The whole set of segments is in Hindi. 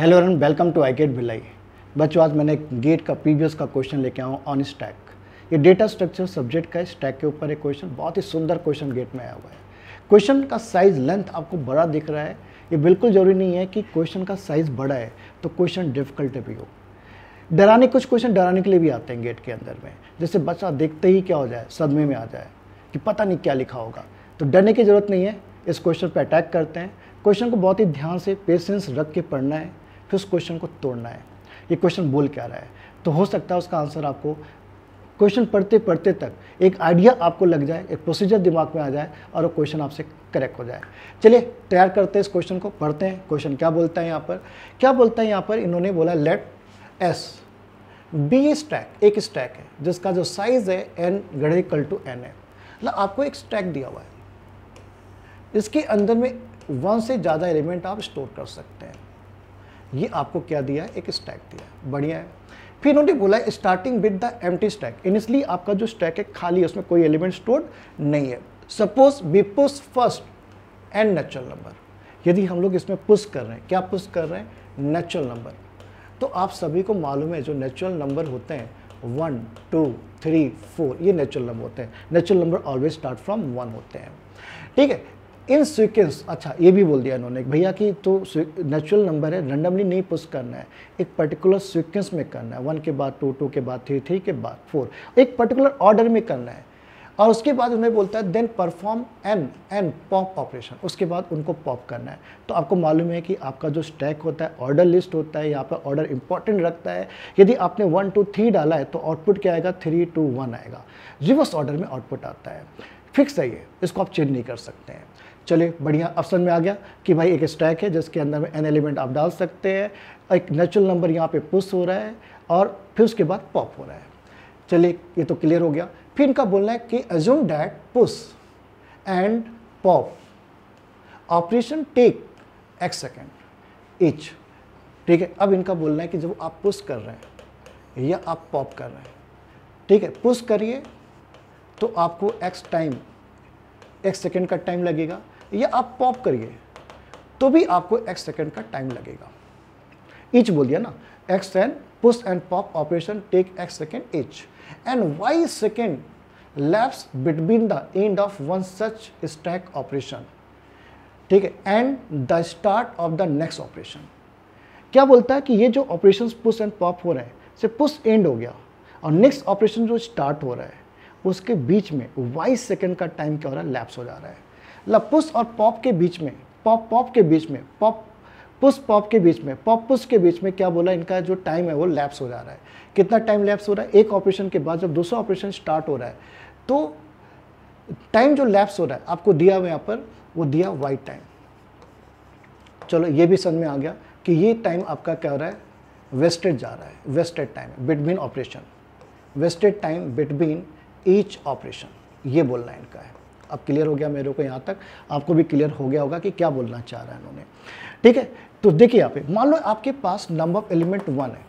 hello and welcome to I gate बिलाई बच्चों आज मैंने गेट का प्रीवियस का क्वेश्चन लेके आऊँ ऑन स्टैक ये डेटा स्ट्रक्चर सब्जेक्ट का स्टैक के ऊपर एक क्वेश्चन बहुत ही सुंदर क्वेश्चन गेट में आया हुआ है क्वेश्चन का साइज लेंथ आपको बड़ा दिख रहा है ये बिल्कुल जरूरी नहीं है कि क्वेश्चन का साइज बड़ा है तो क्वेश्चन डिफिकल्ट भी हो डराने कुछ क्वेश्चन डराने के लिए भी आते हैं गेट के अंदर में जैसे बच्चा देखते ही क्या हो जाए सदमे में आ जाए कि पता नहीं क्या लिखा होगा तो डरने की ज़रूरत नहीं है इस क्वेश्चन पर अटैक करते हैं क्वेश्चन को बहुत ही ध्यान से पेशेंस रख के पढ़ना है फिर उस क्वेश्चन को तोड़ना है ये क्वेश्चन बोल क्या रहा है तो हो सकता है उसका आंसर आपको क्वेश्चन पढ़ते पढ़ते तक एक आइडिया आपको लग जाए एक प्रोसीजर दिमाग में आ जाए और वो क्वेश्चन आपसे करेक्ट हो जाए चलिए तैयार करते हैं इस क्वेश्चन को पढ़ते हैं क्वेश्चन क्या बोलता है यहाँ पर क्या बोलता है यहाँ पर इन्होंने बोला लेट एस बी स्टैक एक स्टैक है जिसका जो साइज है एन गढ़े कल टू एन है मतलब आपको एक स्टैक दिया हुआ है इसके अंदर में वन से ज़्यादा एलिमेंट आप स्टोर कर सकते हैं ये आपको क्या दिया है एक स्टैक दिया है बढ़िया है फिर उन्होंने बोला स्टार्टिंग विद द एम स्टैक इनिशली आपका जो स्टैक है खाली उसमें कोई एलिमेंट स्टोर्ड नहीं है suppose we push first n natural number यदि हम लोग इसमें पुश कर रहे हैं क्या पुश कर रहे हैं नेचुरल नंबर तो आप सभी को मालूम है जो नेचुरल नंबर होते हैं वन टू थ्री फोर ये नेचुरल नंबर होते हैं natural number always start from one होते हैं ठीक है इन सीक्वेंस अच्छा ये भी बोल दिया इन्होंने भैया कि तो नेचुरल नंबर है रैंडमली नहीं पुश करना है एक पर्टिकुलर सीक्वेंस में करना है वन के बाद टू टू के बाद थ्री थ्री के बाद फोर एक पर्टिकुलर ऑर्डर में करना है और उसके बाद उन्हें बोलता है then perform an an pop operation उसके बाद उनको पॉप करना है तो आपको मालूम है कि आपका जो स्टैक होता है ऑर्डर लिस्ट होता है यहाँ पर ऑर्डर इंपॉर्टेंट रखता है यदि आपने वन टू थ्री डाला है तो आउटपुट क्या आएगा थ्री टू वन आएगा रिवर्स ऑर्डर में आउटपुट आता है फिक्स है ये इसको आप चेंज नहीं कर सकते हैं चलिए बढ़िया ऑप्शन में आ गया कि भाई एक स्टैक है जिसके अंदर में एन एलिमेंट आप डाल सकते हैं एक नेचुरल नंबर यहाँ पे पुश हो रहा है और फिर उसके बाद पॉप हो रहा है चलिए ये तो क्लियर हो गया फिर इनका बोलना है कि assume that push and pop operation take X second each ठीक है अब इनका बोलना है कि जब आप पुश कर रहे हैं या आप पॉप कर रहे हैं ठीक है पुश करिए तो आपको एक्स टाइम एक सेकेंड का टाइम लगेगा या आप पॉप करिए तो भी आपको एक सेकेंड का टाइम लगेगा इच बोल दिया ना X and push and pop operation take X second each and Y second lapse between the end of one such stack operation ठीक है and the start of the next operation क्या बोलता है कि ये जो ऑपरेशन पुश एंड पॉप हो रहे हैं से पुश एंड हो गया और नेक्स्ट ऑपरेशन जो स्टार्ट हो रहा है उसके बीच में वाइस सेकेंड का टाइम क्या हो रहा है लैप्स हो जा रहा है पुस मतलब और पॉप के बीच में पॉप पॉप के बीच में पॉप पुस पॉप के बीच में पॉप पुस के बीच में क्या बोला इनका जो टाइम है वो लैप्स हो जा रहा है कितना टाइम लैप्स हो रहा है एक ऑपरेशन के बाद जब दूसरा ऑपरेशन स्टार्ट हो रहा है तो टाइम जो लैप्स हो रहा है आपको दिया हुआ यहाँ पर वो दिया वाइट टाइम चलो ये भी समझ में आ गया कि ये टाइम आपका क्या हो रहा है वेस्टेड जा रहा है wasted time between operation wasted time between each operation ये बोलना इनका है अब क्लियर हो गया मेरे को यहाँ तक आपको भी क्लियर हो गया होगा कि क्या बोलना चाह रहा है इन्होंने ठीक है तो देखिए यहाँ पे मान लो आपके पास नंबर ऑफ एलिमेंट वन है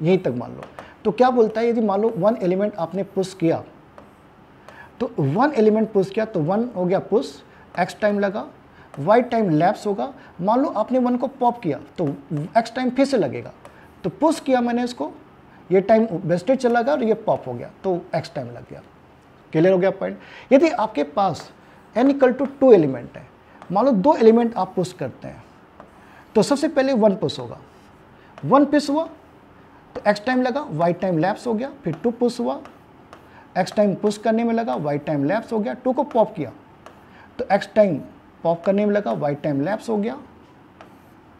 यहीं तक मान लो तो क्या बोलता है यदि मान लो वन एलिमेंट आपने पुश किया तो वन एलिमेंट पुश किया तो वन हो गया पुश एक्स टाइम लगा वाई टाइम लैप्स होगा मान लो आपने वन को पॉप किया तो एक्स टाइम फिर से लगेगा तो पुश किया मैंने इसको ये टाइम वेस्टेज चला गया और ये पॉप हो गया तो एक्स टाइम लग गया क्लियर हो गया पॉइंट यदि आपके पास n equal to two element है मान लो दो एलिमेंट आप पुश करते हैं तो सबसे पहले वन पुश होगा वन पुश हुआ तो एक्स टाइम लगा वाई टाइम लैप्स हो गया फिर टू पुश हुआ एक्स टाइम पुश करने में लगा वाई टाइम लैप्स हो गया टू को पॉप किया तो एक्स टाइम पॉप करने में लगा वाई टाइम लैप्स हो गया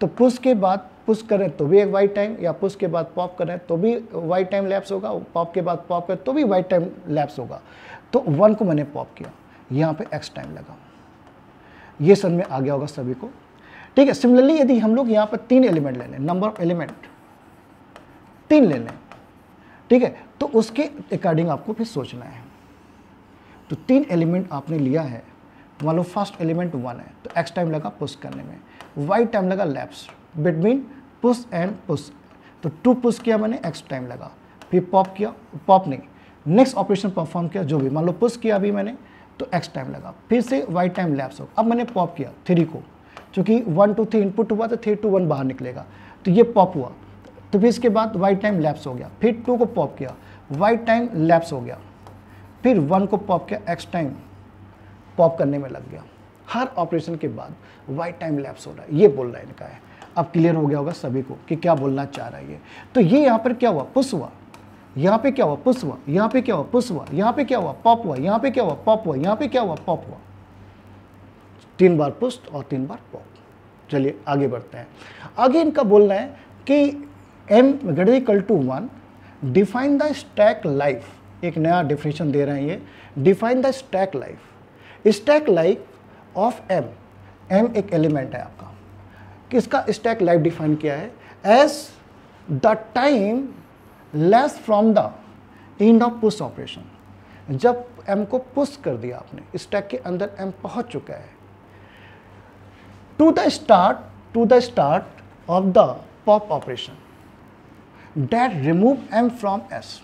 तो पुश के बाद पुश करें तो भी एक वाई टाइम या पुश के बाद पॉप करें तो भी वाई टाइम लैप्स होगा पॉप के बाद पॉप करें तो भी वाई टाइम लैप्स होगा तो वन को मैंने पॉप किया यहाँ पे एक्स टाइम लगा ये सन में आ गया होगा सभी को ठीक है सिमिलरली यदि हम लोग यहाँ पर तीन एलिमेंट ले लें नंबर ऑफ एलिमेंट तीन ले लें ठीक है तो उसके अकॉर्डिंग आपको फिर सोचना है तो तीन एलिमेंट आपने लिया है तो मान लो फर्स्ट एलिमेंट वन है तो एक्स टाइम लगा पुश करने में वाई टाइम लगा lapse between push and push तो टू पुश किया मैंने एक्स टाइम लगा फिर पॉप किया पॉप नहीं नेक्स्ट ऑपरेशन परफॉर्म किया जो भी मान लो पुश किया अभी मैंने तो एक्स टाइम लगा फिर से वाई टाइम लैप्स होगा अब मैंने पॉप किया थ्री को चूँकि वन टू थ्री इनपुट हुआ तो थ्री टू वन बाहर निकलेगा तो ये पॉप हुआ तो फिर इसके बाद वाई टाइम लैप्स हो गया फिर टू को पॉप किया वाई टाइम लैप्स हो गया फिर वन को पॉप किया एक्स टाइम पॉप करने में लग गया हर ऑपरेशन के बाद वाई टाइम लैप्स हो रहा है ये बोल रहा है इनका है अब क्लियर हो गया होगा सभी को कि क्या बोलना चाह रहा है ये तो ये यहाँ पर क्या हुआ पुश हुआ यहाँ पे क्या हुआ पुष्प हुआ यहाँ पे क्या हुआ पुश हुआ यहाँ पे क्या हुआ पॉप हुआ यहाँ पे क्या हुआ पॉप हुआ यहाँ पे क्या हुआ पॉप हुआ तीन बार पुस्त और तीन बार पॉप चलिए आगे बढ़ते हैं आगे इनका बोलना है कि m greater equal to one define the stack life एक नया डिफिनेशन दे रहे हैं ये define the stack life stack life of m m एक एलिमेंट है आपका किसका स्टैक लाइफ डिफाइन किया है as the time less from the end of push operation जब एम को पुश कर दिया आपने स्टैक के अंदर एम पहुंच चुका है to the start to the start of the pop operation that remove m from s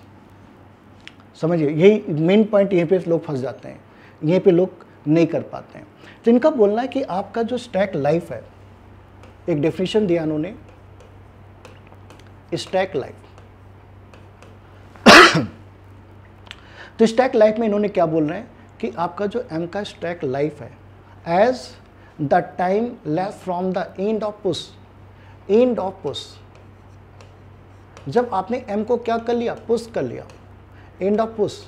समझिए यही मेन पॉइंट यहीं पे लोग फंस जाते हैं यहीं पे लोग नहीं कर पाते हैं तो इनका बोलना है कि आपका जो स्टैक लाइफ है एक डेफिनेशन दिया उन्होंने स्टैक लाइफ तो स्टैक लाइफ में इन्होंने क्या बोल रहे हैं कि आपका जो एम का स्टैक लाइफ है as the time left from the end of push end of push जब आपने एम को क्या कर लिया पुश कर लिया end of push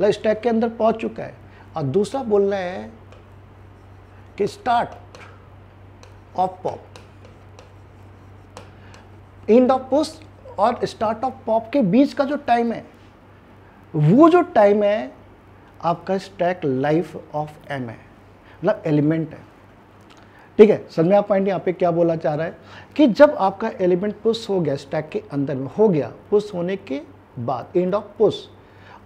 life stack के अंदर पहुंच चुका है और दूसरा बोल रहा है कि start of pop end of push और स्टार्ट ऑफ पॉप के बीच का जो टाइम है वो जो टाइम है आपका स्टैक लाइफ ऑफ एम है मतलब एलिमेंट है ठीक है समझ में आप पॉइंट यहाँ पे क्या बोला चाह रहा है कि जब आपका एलिमेंट पुश हो गया स्टैक के अंदर में हो गया पुश होने के बाद एंड ऑफ पुश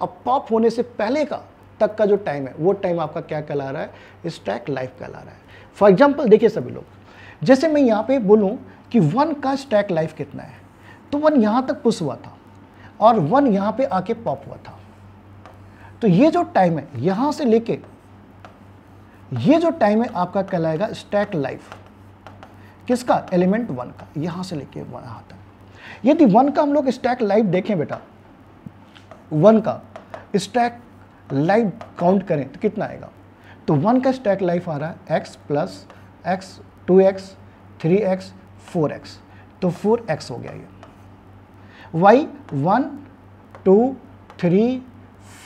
अब पॉप होने से पहले का तक का जो टाइम है वो टाइम आपका क्या कहला रहा है स्टैक लाइफ कहला रहा है फॉर एग्जाम्पल देखिए सभी लोग जैसे मैं यहाँ पे बोलूँ कि वन का स्टैक लाइफ कितना है तो वन यहाँ तक पुश हुआ था और वन यहाँ पे आके पॉप हुआ था तो ये जो टाइम है यहां से लेके ये जो टाइम है आपका कहलाएगा स्टैक लाइफ किसका एलिमेंट वन का यहां से लेके यहाँ तक यदि वन का हम लोग स्टैक लाइफ देखें बेटा वन का स्टैक लाइफ काउंट करें तो कितना आएगा तो वन का स्टैक लाइफ आ रहा है x plus x two x three x four x तो फोर एक्स हो गया ये y one two three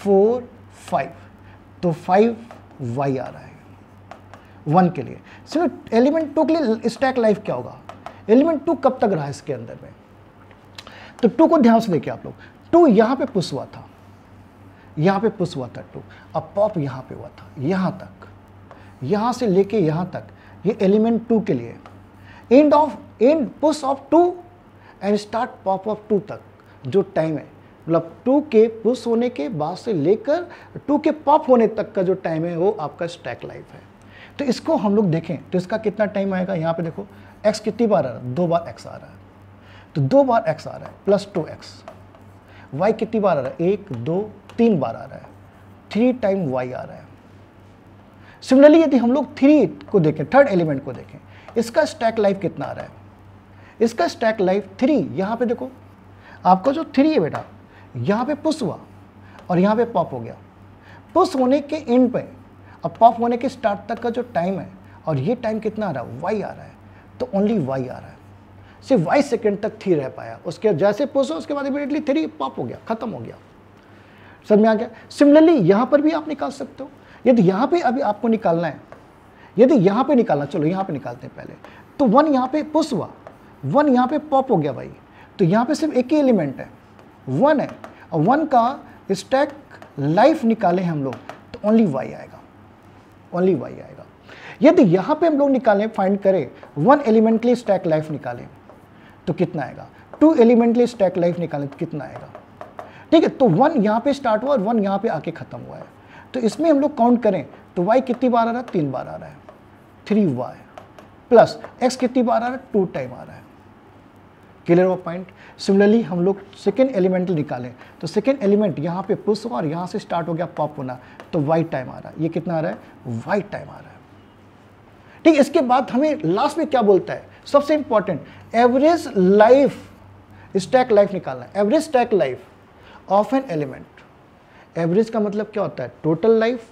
four five तो फाइव वाई आ रहा है वन के लिए सिर्फ एलिमेंट टू के लिए स्टैक लाइफ क्या होगा एलिमेंट टू कब तक रहा इसके अंदर में तो टू को ध्यान से देखिए आप लोग टू यहाँ पे पुश हुआ था यहां पे पुश हुआ था टू अब पॉप यहां पे हुआ था यहाँ तक यहां से लेके यहाँ तक ये एलिमेंट टू के लिए end of end push of two end start pop of two तक जो टाइम है मतलब टू के पुश होने के बाद से लेकर टू के पॉप होने तक का जो टाइम है वो आपका स्टैक लाइफ है तो इसको हम लोग देखें तो इसका कितना टाइम आएगा यहाँ पे देखो एक्स कितनी बार आ रहा है दो बार एक्स आ रहा है तो दो बार एक्स आ रहा है प्लस टू एक्स वाई कितनी बार आ रहा है एक दो तीन बार आ रहा है थ्री टाइम वाई आ रहा है सिमिलरली यदि हम लोग थ्री को देखें थर्ड एलिमेंट को देखें इसका स्टैक लाइफ कितना आ रहा है इसका स्टैक लाइफ थ्री यहाँ पे देखो आपका जो थ्री है बेटा यहाँ पे पुश हुआ और यहाँ पे पॉप हो गया पुश होने के एंड पे और पॉप होने के स्टार्ट तक का जो टाइम है और ये टाइम कितना आ रहा है वाई आ रहा है तो ओनली वाई आ रहा है सिर्फ वाई सेकेंड तक थ्री रह पाया उसके जैसे पुश हो उसके बाद इमीडिएटली थ्री पॉप हो गया खत्म हो गया सब में आ गया सिमिलरली यहाँ पर भी आप निकाल सकते हो यदि यहाँ पर अभी आपको निकालना है यदि यहाँ पर निकालना चलो यहाँ पर निकालते हैं पहले तो वन यहाँ पे पुश हुआ वन यहाँ पे पॉप हो गया भाई तो यहाँ पे सिर्फ एक ही एलिमेंट है वन है और वन का स्टैक लाइफ निकालें हम लोग तो ओनली वाई आएगा ओनली वाई आएगा यदि यहाँ पे हम लोग निकालें फाइंड करें वन एलिमेंटली स्टैक लाइफ निकालें तो कितना आएगा टू एलिमेंटली स्टैक लाइफ निकालें तो कितना आएगा ठीक है तो वन यहाँ पे स्टार्ट हुआ और वन यहाँ पे आके ख़त्म हुआ है तो इसमें हम लोग काउंट करें तो वाई कितनी बार आ रहा है तीन बार आ रहा है थ्री वाई प्लस एक्स कितनी बार आ रहा है टू टाइम आ रहा है क्लियर हुआ पॉइंट सिमिलरली हम लोग सेकेंड एलिमेंटल निकालें तो सेकेंड एलिमेंट यहाँ पे पुश हुआ और यहाँ से स्टार्ट हो गया पॉप होना तो वाइट टाइम आ रहा है ये कितना आ रहा है वाइट टाइम आ रहा है ठीक इसके बाद हमें लास्ट में क्या बोलता है सबसे important average life stack life निकालना है average stack life of n element average का मतलब क्या होता है टोटल लाइफ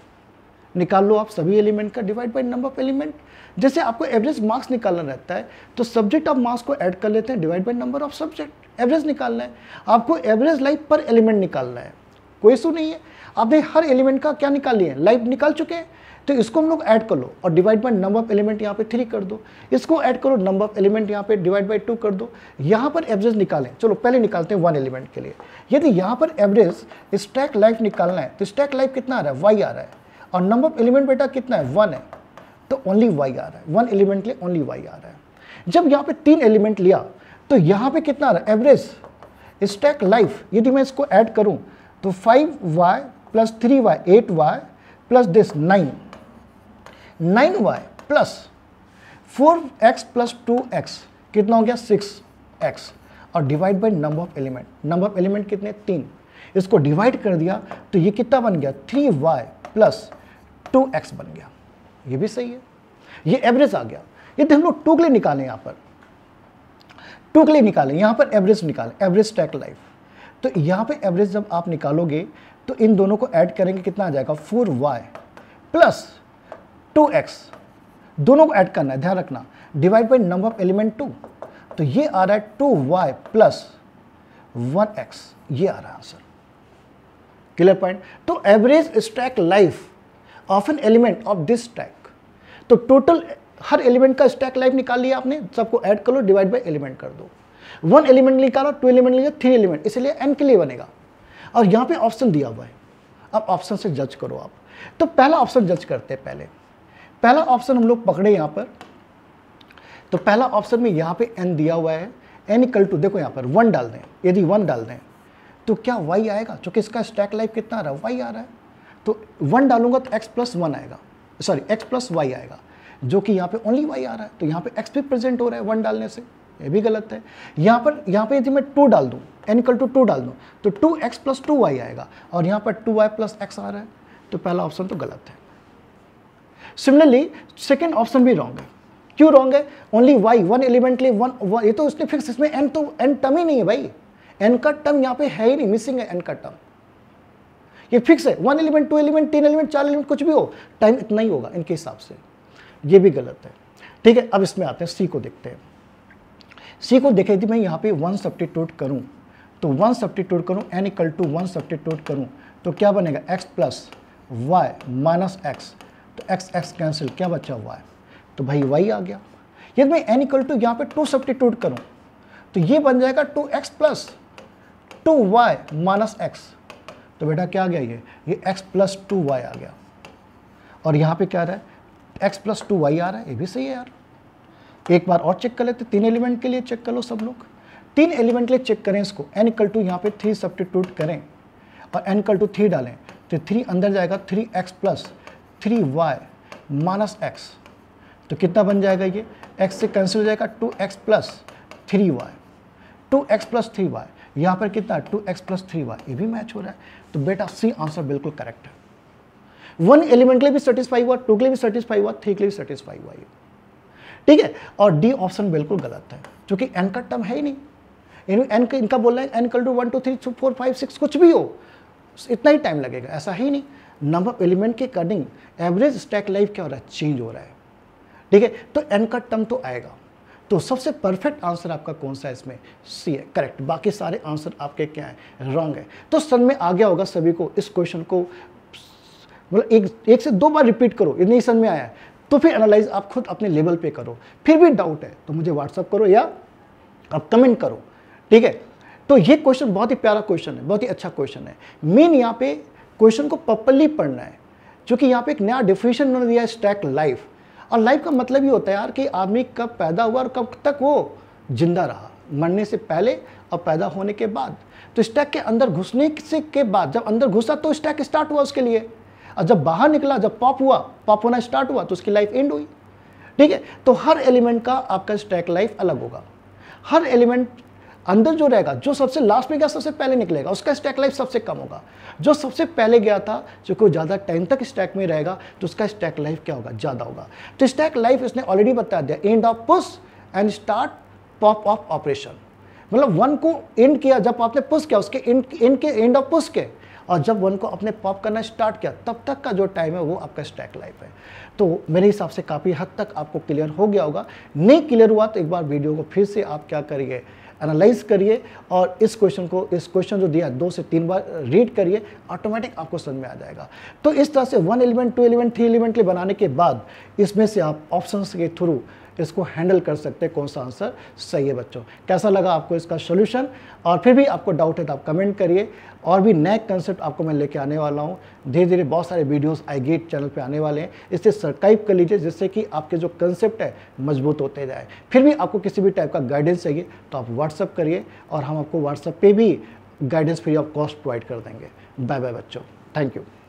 निकाल लो आप सभी एलिमेंट का divide by number of element जैसे आपको एवरेज मार्क्स निकालना रहता है तो सब्जेक्ट ऑफ मार्क्स को ऐड कर लेते हैं divide by number of subject average निकालना है आपको एवरेज लाइफ पर एलिमेंट निकालना है कोई इशू नहीं है आपने हर एलिमेंट का क्या निकाल लिया है लाइफ निकाल चुके हैं तो इसको हम लोग ऐड कर लो और divide by number of element यहाँ पे थ्री कर दो इसको ऐड करो नंबर ऑफ एलिमेंट यहाँ पे डिवाइड बाई टू कर दो यहाँ पर एवरेज निकालें चलो पहले निकालते हैं वन एलिमेंट के लिए यदि यहाँ पर एवरेज स्टैक लाइफ निकालना है तो स्टैक लाइफ कितना आ रहा है वाई आ रहा है और नंबर ऑफ एलिमेंट बेटा कितना है वन है तो ओनली वाई आ रहा है वन एलिमेंट लिए ओनली वाई आ रहा है जब यहाँ पे तीन एलिमेंट लिया तो यहाँ पे कितना आ रहा है एवरेज स्टैक लाइफ यदि मैं इसको ऐड करूँ तो five y plus three y eight y plus this nine nine y plus four x plus two x कितना हो गया सिक्स एक्स और divide by number of element number of element कितने तीन इसको डिवाइड कर दिया तो ये कितना बन गया three y plus two x बन गया ये भी सही है ये एवरेज आ गया यदि हम लोग टूकले निकालें यहाँ पर टूकले निकालें यहाँ पर एवरेज निकालें एवरेज टैक लाइफ तो यहाँ पर एवरेज जब आप निकालोगे तो इन दोनों को ऐड करेंगे कितना आ जाएगा four y plus two x दोनों को ऐड करना है ध्यान रखना divide by number of element two तो ये आ रहा है two y plus one x ये आ रहा है आंसर क्लियर पॉइंट तो average stack life of n element of this stack तो टोटल हर एलिमेंट का स्टैक लाइफ निकाल लिया आपने सबको ऐड कर लो डिवाइड बाई एलिमेंट कर दो वन एलिमेंट निकाला टू एलिमेंट लिया थ्री एलिमेंट इसलिए एन के लिए बनेगा और यहाँ पे ऑप्शन दिया हुआ है अब ऑप्शन से जज करो आप तो पहला ऑप्शन जज करते हैं पहले पहला ऑप्शन हम लोग पकड़े यहाँ पर तो पहला ऑप्शन में यहाँ पे एन दिया हुआ है एन इक्वल टू देखो यहाँ पर वन डाल दें यदि वन डाल दें तो क्या वाई आएगा चूंकि इसका स्टैक लाइफ कितना आ रहा है वाई आ रहा है तो वन डालूंगा तो एक्स प्लस वन आएगा सॉरी एक्स प्लस वाई आएगा जो कि यहाँ पे ओनली वाई आ रहा है तो यहाँ पे एक्स भी प्रेजेंट हो रहा है वन डालने से ये भी गलत है यहाँ पर यहाँ पे यदि मैं टू डाल दूँ एनिकल टू टू डाल दूँ तो two x plus two y आएगा और यहाँ पर टू वाई प्लस एक्स आ रहा है तो पहला ऑप्शन तो गलत है सिमिलरली सेकेंड ऑप्शन भी रॉन्ग है क्यों रॉन्ग है ओनली वाई वन एलिमेंट लिए वन ये तो उसने फिक्स इसमें एन तो एन टर्म ही नहीं है भाई एन का टर्म यहाँ पे है ही नहीं मिसिंग है एन का टर्म ये फिक्स है वन एलिमेंट टू एलिमेंट तीन एलिमेंट चार एलिमेंट कुछ भी हो टाइम इतना ही होगा इनके हिसाब से ये भी गलत है ठीक है अब इसमें आते हैं सी को देखते हैं सी को देखे यदि मैं यहाँ पे वन सब्टीट्यूट करूँ तो वन सब्टीट्यूट करूँ n equal to one substitute करूँ तो क्या बनेगा x plus y minus x तो एक्स एक्स कैंसिल क्या बचा हुआ है तो भाई वाई आ गया यदि मैं एन इक्वल टू यहाँ पर टू सब्टीट्यूट करूँ तो ये बन जाएगा two x plus two y minus x तो बेटा क्या आ गया ये ये x प्लस टू वाई आ गया और यहाँ पे क्या आ रहा है x प्लस टू वाई आ रहा है ये भी सही है यार एक बार और चेक कर लेते तीन एलिमेंट के लिए चेक कर लो सब लोग तीन एलिमेंट के लिए चेक करें इसको एन इक्ल टू यहाँ पर थ्री सब्टीट्यूट करें और एन इक्ल टू थ्री डालें तो थ्री अंदर जाएगा three x plus three y minus x तो कितना बन जाएगा ये एक्स से कैंसिल हो जाएगा two x plus three y two x plus three y यहाँ पर कितना two x plus three y ये भी मैच हो रहा है तो बेटा सी आंसर बिल्कुल करेक्ट है वन एलिमेंट के लिए भी सेटिस्फाई हुआ टू के लिए भी सेटिस्फाई हुआ थ्री के लिए भी सेटिस्फाई हुआ ये ठीक है और डी ऑप्शन बिल्कुल गलत है क्योंकि एन का टर्म है ही नहीं एन इनका बोलना है एन कल to one two three four five six कुछ भी हो इतना ही टाइम लगेगा ऐसा ही नहीं नंबर ऑफ एलिमेंट के अकॉर्डिंग एवरेज स्टैक लाइफ क्या हो रहा है चेंज हो रहा है ठीक है तो एन का टर्म तो आएगा तो सबसे परफेक्ट आंसर आपका कौन सा है इसमें सी है करेक्ट बाकी सारे आंसर आपके क्या है रॉन्ग है तो सन में आ गया होगा सभी को इस क्वेश्चन को मतलब एक एक से दो बार रिपीट करो ये नहीं सन में आया है तो फिर एनालाइज आप खुद अपने लेवल पे करो फिर भी डाउट है तो मुझे व्हाट्सअप करो या आप कमेंट करो ठीक है तो ये क्वेश्चन बहुत ही प्यारा क्वेश्चन है बहुत ही अच्छा क्वेश्चन है मेन यहाँ पे क्वेश्चन को प्रॉपरली पढ़ना है क्योंकि यहाँ पे एक नया डिफिनेशन उन्होंने दिया है स्टैक लाइफ और लाइफ का मतलब ये होता है यार कि आदमी कब पैदा हुआ और कब तक वो जिंदा रहा मरने से पहले और पैदा होने के बाद तो स्टैक के अंदर घुसने से के बाद जब अंदर घुसा तो स्टैक स्टार्ट हुआ उसके लिए और जब बाहर निकला जब पॉप हुआ पॉप होना स्टार्ट हुआ तो उसकी लाइफ एंड हुई ठीक है तो हर एलिमेंट का आपका स्टैक लाइफ अलग होगा हर एलिमेंट अंदर जो रहेगा जो सबसे लास्ट में गया सबसे पहले निकलेगा उसका स्टैक लाइफ सबसे कम होगा जो सबसे पहले गया था जो कोई ज़्यादा टाइम तक स्टैक में रहेगा तो उसका स्टैक लाइफ क्या होगा ज़्यादा होगा तो स्टैक लाइफ इसने ऑलरेडी बता दिया end of push end start pop of operation मतलब वन को एंड किया जब आपने पुश किया उसके एंड एंड के एंड ऑफ पुश के और जब वन को अपने पॉप करना स्टार्ट किया तब तक का जो टाइम है वो आपका स्टैक लाइफ है तो मेरे हिसाब से काफ़ी हद तक आपको क्लियर हो गया होगा नहीं क्लियर हुआ तो एक बार वीडियो को फिर से आप क्या करिए एनालाइज करिए और इस क्वेश्चन को इस क्वेश्चन जो दिया दो से तीन बार रीड करिए ऑटोमेटिक आपको समझ में आ जाएगा तो इस तरह से one element two element three element के बनाने के बाद इसमें से आप ऑप्शन के थ्रू इसको हैंडल कर सकते हैं कौन सा आंसर सही है बच्चों कैसा लगा आपको इसका सोल्यूशन और फिर भी आपको डाउट है तो आप कमेंट करिए और भी नए कंसेप्ट आपको मैं लेके आने वाला हूँ धीरे धीरे बहुत सारे वीडियोस आई गेट चैनल पे आने वाले हैं इसे सब्सक्राइब कर लीजिए जिससे कि आपके जो कंसेप्ट है मजबूत होते जाए फिर भी आपको किसी भी टाइप का गाइडेंस चाहिए तो आप व्हाट्सअप करिए और हम आपको व्हाट्सअप पर भी guidance free of cost provide कर देंगे बाय बाय बच्चों थैंक यू